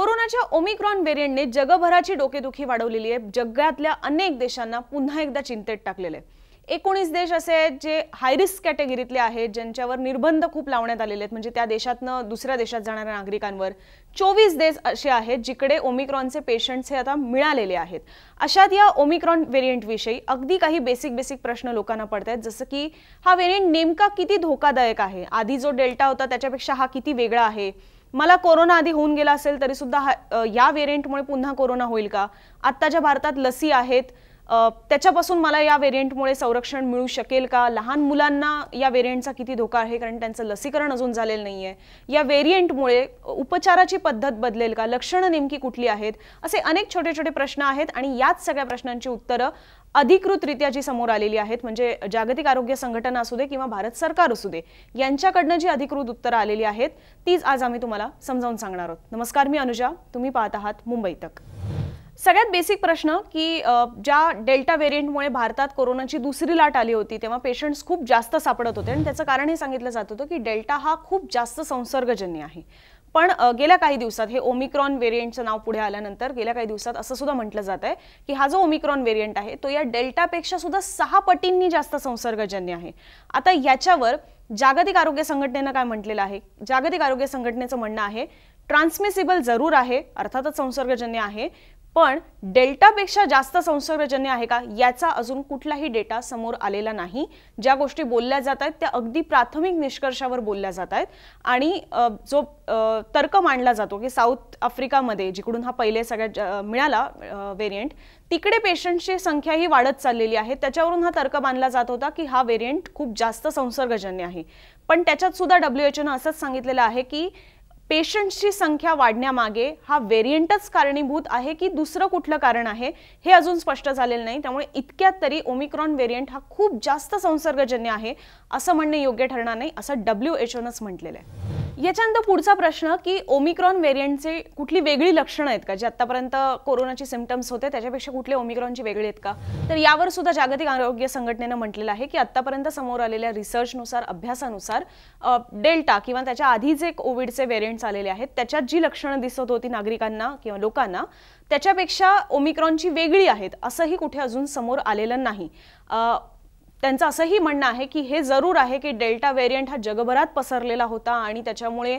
कोरोनाच्या ओमिक्रॉन व्हेरियंटने जगभराची डोकेदुखी वाढवलेली आहे जगातल्या अनेक देशांना पुन्हा एकदा चिंतेत टाकलेले आहे एकोणीस देश असे आहेत जे हायरिस्क कॅटेगरीतले आहेत ज्यांच्यावर निर्बंध खूप लावण्यात आलेले आहेत म्हणजे त्या देशातनं दुसऱ्या देशात जाणाऱ्या नागरिकांवर चोवीस देश असे आहेत जिकडे ओमिक्रॉनचे पेशंट्स हे आता मिळालेले आहेत अशात या ओमिक्रॉन व्हेरियंटविषयी अगदी काही बेसिक बेसिक प्रश्न लोकांना पडत आहेत जसं की हा व्हेरियंट नेमका किती धोकादायक आहे आधी जो डेल्टा होता त्याच्यापेक्षा हा किती वेगळा आहे मला कोरोना आधी होऊन गेला असेल तरी सुद्धा या व्हेरियंटमुळे पुन्हा कोरोना होईल का आत्ताच्या भारतात लसी आहेत त्याच्यापासून मला या व्हेरियंटमुळे संरक्षण मिळू शकेल का लहान मुलांना या व्हेरियंटचा किती धोका आहे कारण त्यांचं लसीकरण अजून झालेलं नाही आहे या व्हेरियंटमुळे उपचाराची पद्धत बदलेल का लक्षणं नेमकी कुठली आहेत असे अनेक छोटे छोटे प्रश्न आहेत आणि याच सगळ्या प्रश्नांची उत्तरं अधिकृतरित्या जी समोर आलेली आहेत म्हणजे जागतिक आरोग्य संघटना असू दे किंवा भारत सरकार असू दे यांच्याकडनं जी अधिकृत उत्तरं आलेली आहेत तीच आज आम्ही तुम्हाला समजावून सांगणार आहोत नमस्कार मी अनुजा तुम्ही पाहत आहात मुंबई तक सगळ्यात बेसिक प्रश्न की ज्या डेल्टा व्हेरियंटमुळे भारतात कोरोनाची दुसरी लाट आली होती तेव्हा पेशंट्स खूप जास्त सापडत होते आणि त्याचं कारण हे सांगितलं जात होतं की डेल्टा हा खूप जास्त संसर्गजन्य आहे पण गेल्या काही दिवसात हे ओमिक्रॉन व्हेरियंटचं नाव पुढे आल्यानंतर गेल्या काही दिवसात असं सुद्धा म्हटलं जात आहे की हा जो ओमिक्रॉन व्हेरियंट आहे तो या डेल्टापेक्षा सुद्धा सहा पटींनी जास्त संसर्गजन्य आहे आता याच्यावर जागतिक आरोग्य संघटनेनं काय म्हटलेलं आहे जागतिक आरोग्य संघटनेचं म्हणणं आहे ट्रान्समिसिबल जरूर आहे अर्थातच संसर्गजन्य आहे पण डेल्टापेक्षा जास्त संसर्गजन्य आहे का याचा अजून कुठलाही डेटा समोर आलेला नाही ज्या गोष्टी बोलल्या जात आहेत त्या अगदी प्राथमिक निष्कर्षावर बोलल्या जात आहेत आणि जो तर्क मांडला जातो की साऊथ आफ्रिकामध्ये जिकडून हा पहिले सगळ्यात मिळाला वेरियंट तिकडे पेशंटची संख्या ही वाढत चाललेली आहे त्याच्यावरून हा तर्क बांधला जात होता की हा वेरियंट खूप जास्त संसर्गजन्य आहे पण त्याच्यात सुद्धा डब्ल्यू एच ओनं असंच सांगितलेलं आहे की पेशंट्सची संख्या वाढण्यामागे हा व्हेरियंटच कारणीभूत आहे की दुसरं कुठलं कारण आहे हे अजून स्पष्ट झालेलं नाही त्यामुळे इतक्यात तरी ओमिक्रॉन व्हेरियंट हा खूप जास्त संसर्गजन्य आहे असं म्हणणे योग्य ठरणार नाही असं डब्ल्यू एच ओनच म्हटलेलं आहे याच्यानंतर पुढचा प्रश्न की ओमिक्रॉन व्हेरियंटचे कुठली वेगळी लक्षणं आहेत का जे आतापर्यंत कोरोनाचे सिमटम्स होते त्याच्यापेक्षा कुठले ओमिक्रॉनची वेगळी आहेत का तर यावर सुद्धा जागतिक आरोग्य संघटनेनं म्हटलेलं आहे की आतापर्यंत समोर आलेल्या रिसर्चनुसार अभ्यासानुसार डेल्टा किंवा त्याच्या आधी जे कोविडचे व्हेरियंट्स आलेले आहेत त्याच्यात जी लक्षणं दिसत होती नागरिकांना किंवा लोकांना त्याच्यापेक्षा ओमिक्रॉनची वेगळी आहेत असंही कुठे अजून समोर आलेलं नाही त्यांचं असंही म्हणणं आहे की हे जरूर आहे की डेल्टा वेरियंट हा जगभरात पसरलेला होता आणि त्याच्यामुळे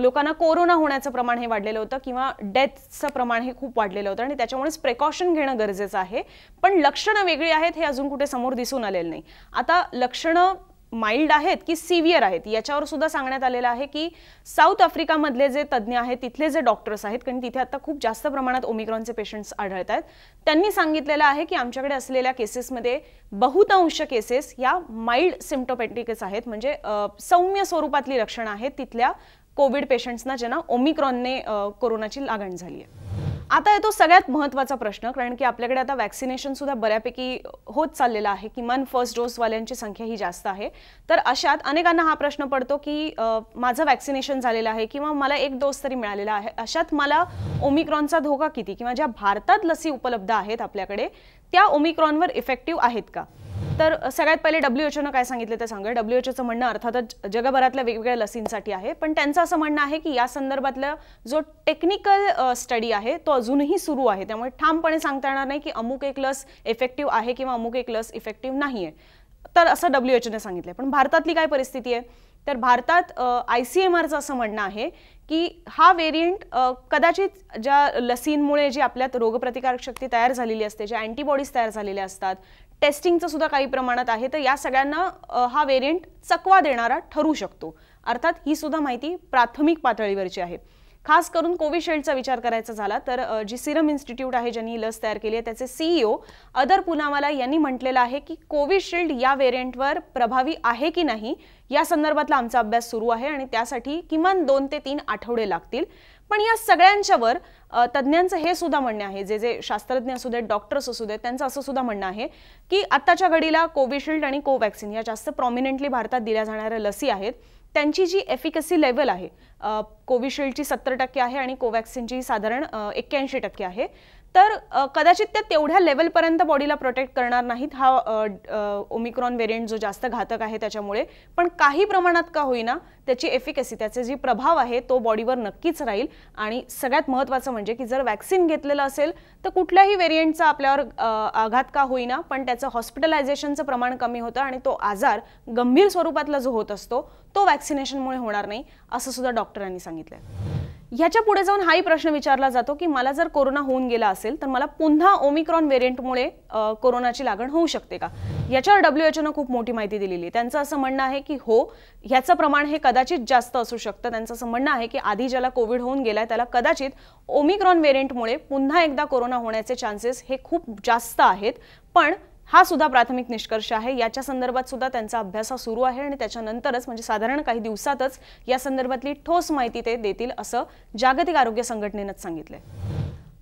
लोकांना कोरोना होण्याचं प्रमाण हे वाढलेलं होतं किंवा डेथचं प्रमाण हे खूप वाढलेलं होतं आणि त्याच्यामुळेच प्रिकॉशन घेणं गरजेचं आहे पण लक्षणं वेगळी आहेत हे अजून कुठे समोर दिसून आलेलं नाही आता लक्षणं माइल्ड आहेत की सिव्हिअर आहेत याच्यावर सुद्धा सांगण्यात आलेलं आहे की साऊथ आफ्रिकामधले जे तज्ज्ञ आहेत तिथले जे डॉक्टर्स आहेत कारण तिथे आता खूप जास्त प्रमाणात ओमिक्रॉनचे पेशंट्स आढळत आहेत त्यांनी सांगितलेलं आहे की आमच्याकडे असलेल्या केसेसमध्ये बहुतांश केसेस या माइल्ड सिमटोपॅटिकच आहेत म्हणजे सौम्य स्वरूपातली लक्षणं आहेत तिथल्या कोविड पेशंट्सना ज्यांना ओमिक्रॉनने कोरोनाची लागण झाली आहे आता येतो सगळ्यात महत्त्वाचा प्रश्न कारण की आपल्याकडे आता सुद्धा बऱ्यापैकी होत चाललेलं आहे किमान फर्स्ट डोसवाल्यांची संख्या ही जास्त आहे तर अशात अनेकांना हा प्रश्न पडतो की माझं वॅक्सिनेशन झालेलं आहे किंवा मला एक डोस तरी मिळालेला आहे अशात मला ओमिक्रॉनचा धोका किती किंवा ज्या भारतात लसी उपलब्ध आहेत आपल्याकडे त्या ओमिक्रॉनवर इफेक्टिव्ह आहेत का तर सगळ्यात पहिले डब्ल्यू एच काय सांगितलं ते सांगूया डब्ल्यू एच ओचं म्हणणं अर्थातच जगभरातल्या वेगवेगळ्या लसींसाठी आहे पण त्यांचं असं म्हणणं आहे की या संदर्भातला जो टेक्निकल स्टडी आहे तो अजूनही सुरू आहे त्यामुळे ठामपणे सांगता येणार नाही की अमुक एक लस इफेक्टिव्ह आहे किंवा अमुक एक लस इफेक्टिव्ह नाही आहे तर असं डब्ल्यू एच ओने सांगितलं पण भारतातली काय परिस्थिती आहे तर भारतात आय सी एम आरचं असं म्हणणं आहे की हा वेरियंट कदाचित ज्या लसींमुळे जी आपल्यात रोगप्रतिकारक शक्ती तयार झालेली असते ज्या अँटीबॉडीज तयार झालेल्या असतात टेस्टिंगचं सुद्धा काही प्रमाणात आहे तर या सगळ्यांना हा वेरियंट चकवा देणारा ठरू शकतो अर्थात ही सुद्धा माहिती प्राथमिक पातळीवरची आहे खास करून कोविशिल्डचा विचार करायचा झाला तर जी सिरम इन्स्टिट्यूट आहे ज्यांनी लस तयार केली आहे त्याचे सीईओ e अदर पुनावाला यांनी म्हटलेलं आहे की कोविशिल्ड या वेरियंटवर प्रभावी आहे की नाही या संदर्भातला आमचा अभ्यास सुरू आहे आणि त्यासाठी किमान दोन ते तीन आठवडे लागतील पण या सगळ्यांच्यावर तज्ज्ञांचं हे सुद्धा म्हणणं आहे जे जे शास्त्रज्ञ असू देत डॉक्टर्स असू देत त्यांचं असं सुद्धा म्हणणं आहे की आत्ताच्या घडीला कोविशिल्ड आणि कोवॅक्सिन या जास्त प्रॉमिनेंटली भारतात दिल्या जाणाऱ्या लसी आहेत त्यांची जी एफिकसी लेवल आहे कोविशिल्डची सत्तर टक्के आहे आणि कोवॅक्सिनची साधारण एक्क्याऐंशी टक्के आहे तर कदाचित त्या तेवढ्या लेवलपर्यंत बॉडीला प्रोटेक्ट करणार नाहीत हा ओमिक्रॉन व्हेरियंट जो जास्त घातक आहे त्याच्यामुळे पण काही प्रमाणात का होईना त्याची एफिकसी त्याचे जी प्रभाव आहे तो बॉडीवर नक्कीच राहील आणि सगळ्यात महत्त्वाचं म्हणजे की जर वॅक्सिन घेतलेलं असेल तर कुठल्याही व्हेरियंटचा आपल्यावर आघात का होईना पण त्याचं हॉस्पिटलायझेशनचं प्रमाण कमी होतं आणि तो आजार गंभीर स्वरूपातला जो होत असतो तो वॅक्सिनेशनमुळे होणार नाही असं सुद्धा डॉक्टरांनी सांगितलं याच्या पुढे जाऊन हाही प्रश्न विचारला जातो की मला जर कोरोना होऊन गेला असेल तर मला पुन्हा ओमिक्रॉन व्हेरियंटमुळे कोरोनाची लागण होऊ शकते का याच्यावर डब्ल्यू एच ओनं खूप मोठी माहिती दिलेली आहे त्यांचं असं म्हणणं आहे की हो याचं प्रमाण हे कदाचित जास्त असू शकतं त्यांचं असं म्हणणं आहे की आधी ज्याला कोविड होऊन गेलाय त्याला कदाचित ओमिक्रॉन व्हेरियंटमुळे पुन्हा एकदा कोरोना होण्याचे चान्सेस हे खूप जास्त आहेत पण हा सुद्धा प्राथमिक निष्कर्ष आहे याच्या संदर्भात सुद्धा त्यांचा अभ्यास सुरू आहे आणि त्याच्यानंतरच म्हणजे साधारण काही दिवसातच या संदर्भातली ठोस माहिती ते देतील असं जागतिक आरोग्य संघटनेनंच सांगितलंय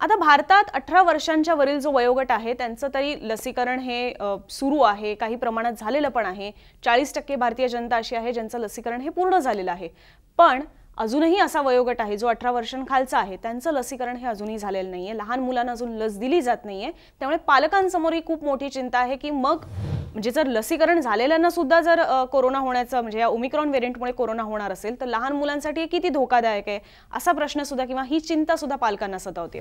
आता भारतात अठरा वर्षांच्या वरील जो वयोगट आहे त्यांचं तरी लसीकरण हे सुरू आहे काही प्रमाणात झालेलं पण आहे चाळीस टक्के भारतीय जनता अशी आहे ज्यांचं लसीकरण हे पूर्ण झालेलं आहे पण अजूनही असा वयोगट आहे जो अठरा वर्षांखालचा आहे त्यांचं लसीकरण हे अजूनही झालेलं नाही आहे लहान मुलांना अजून लस दिली जात नाही आहे त्यामुळे पालकांसमोर ही खूप मोठी चिंता आहे की मग म्हणजे जर लसीकरण झालेल्यांना सुद्धा जर कोरोना होण्याचं म्हणजे या ओमिक्रॉन व्हेरियंटमुळे कोरोना होणार असेल तर लहान मुलांसाठी किती धोकादायक आहे असा प्रश्न सुद्धा किंवा ही चिंता सुद्धा पालकांना सतावते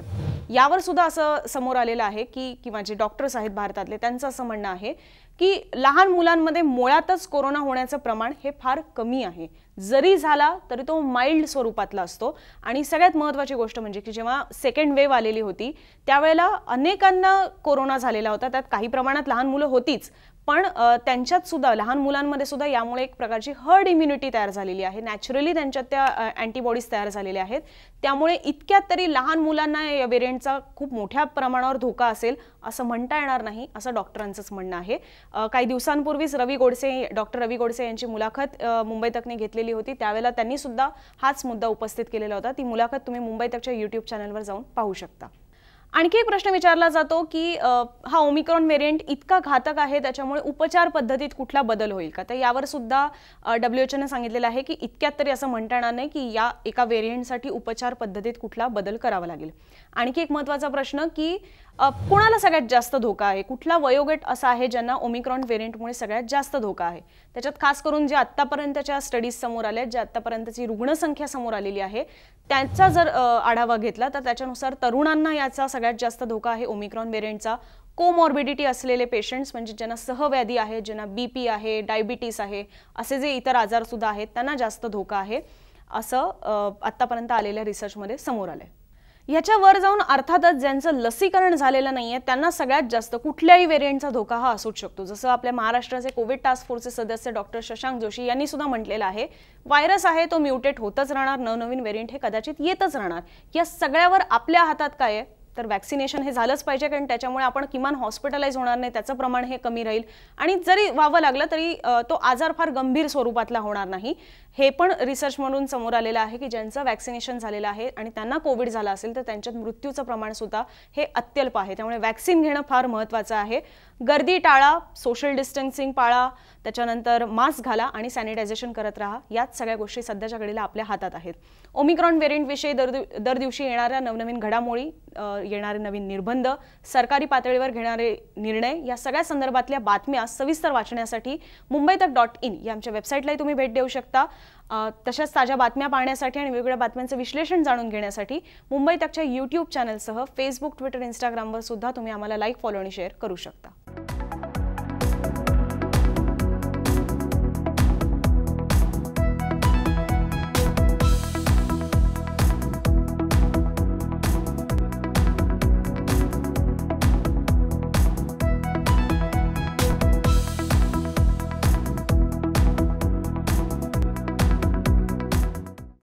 यावर सुद्धा असं समोर आलेलं आहे की किंवा जे डॉक्टर्स आहेत भारतातले त्यांचं असं म्हणणं आहे की लहान मुलांमध्ये मुळातच कोरोना होण्याचं प्रमाण हे फार कमी आहे जरी झाला तरी तो माइल्ड स्वरूपातला असतो आणि सगळ्यात महत्त्वाची गोष्ट म्हणजे की जेव्हा सेकंड वेव्ह आलेली होती त्यावेळेला अनेकांना कोरोना झालेला होता त्यात काही प्रमाणात लहान मुलं होतीच पण त्यांच्यात सुद्धा लहान मुलांमध्ये सुद्धा यामुळे एक प्रकारची हर्ड इम्युनिटी तयार झालेली आहे नॅचरली त्यांच्यात त्या अँटीबॉडीज तयार झालेल्या आहेत त्यामुळे इतक्यात तरी लहान मुलांना या वेरियंटचा खूप मोठ्या प्रमाणावर धोका असेल असं म्हणता येणार नाही असं डॉक्टरांचंच म्हणणं आहे काही दिवसांपूर्वीच रवी गोडसे डॉक्टर रवी गोडसे यांची मुलाखत मुंबई तकने घेतलेली होती त्यावेळेला त्यांनी सुद्धा हाच मुद्दा उपस्थित केलेला होता ती मुलाखत तुम्ही मुंबई तकच्या यूट्यूब चॅनलवर जाऊन पाहू शकता आणखी एक प्रश्न विचारला जातो की हा ओमिक्रॉन व्हेरियंट इतका घातक आहे त्याच्यामुळे उपचार पद्धतीत कुठला बदल होईल का तर यावर सुद्धा डब्ल्यू एच ओने सांगितलेलं आहे की इतक्यात तरी असं म्हणता येणार नाही की या एका व्हेरियंटसाठी उपचार पद्धतीत कुठला बदल करावा लागेल आणखी एक महत्त्वाचा प्रश्न की कुणाला सगळ्यात जास्त धोका आहे कुठला वयोगट असा आहे ज्यांना ओमिक्रॉन व्हेरियंटमुळे सगळ्यात जास्त धोका आहे त्याच्यात खास करून जे आत्तापर्यंतच्या स्टडीज समोर आल्या ज्या आत्तापर्यंतची रुग्णसंख्या समोर आलेली आहे त्यांचा जर आढावा घेतला तर त्याच्यानुसार तरुणांना याचा सगळ्यात जास्त धोका आहे ओमिक्रॉन व्हेरियंटचा कोमॉर्बिडिटी असलेले पेशंट्स म्हणजे ज्यांना सहव्याधी आहे ज्यांना बी पी आहे डायबिटीस आहे असे जे इतर आजारसुद्धा आहेत त्यांना जास्त धोका आहे असं आत्तापर्यंत आलेल्या रिसर्चमध्ये समोर आलं आहे याच्या वर जाऊन अर्थातच ज्यांचं लसीकरण झालेलं नाहीये त्यांना सगळ्यात जास्त कुठल्याही व्हेरियंटचा धोका हा असूच शकतो जसं आपल्या महाराष्ट्राचे कोविड टास्क फोर्सचे सदस्य डॉक्टर शशांक जोशी यांनी सुद्धा म्हटलेलं आहे व्हायरस आहे तो म्युटेट होतच राहणार नवनवीन व्हेरियंट हे कदाचित येतच राहणार या सगळ्यावर आपल्या हातात काय आहे तर वॅक्सिनेशन हे झालंच पाहिजे कारण त्याच्यामुळे आपण किमान हॉस्पिटलाइज होणार नाही त्याचं प्रमाण हे कमी राहील आणि जरी व्हावं लागलं तरी तो आजार फार गंभीर स्वरूपातला होणार नाही हे पण रिसर्च म्हणून समोर आलेलं आहे की ज्यांचं वॅक्सिनेशन झालेलं आहे आणि त्यांना कोविड झाला असेल तर त्यांच्यात मृत्यूचं प्रमाण सुद्धा हे अत्यल्प आहे त्यामुळे वॅक्सिन घेणं फार महत्त्वाचं आहे गर्दी टाळा सोशल डिस्टन्सिंग पाळा त्याच्यानंतर मास्क घाला आणि सॅनिटायझेशन करत राहा याच सगळ्या गोष्टी सध्याच्या घडीला आपल्या हातात आहेत ओमिक्रॉन व्हेरियंटविषयी दर दर दिवशी येणाऱ्या नवनवीन घडामोडी येणारे नवीन निर्बंध सरकारी पातळीवर घेणारे निर्णय या सगळ्या संदर्भातल्या बातम्या सविस्तर वाचण्यासाठी मुंबई तक डॉट इन या आमच्या वेबसाईटलाही तुम्ही भेट देऊ शकता तशाच ताज्या बातम्या पाहण्यासाठी आणि वेगवेगळ्या बातम्यांचं विश्लेषण जाणून घेण्यासाठी मुंबई तकच्या युट्यूब चॅनलसह फेसबुक ट्विटर इंस्टाग्रामवर सुद्धा तुम्ही आम्हाला लाईक फॉलो आणि शेअर करू शकता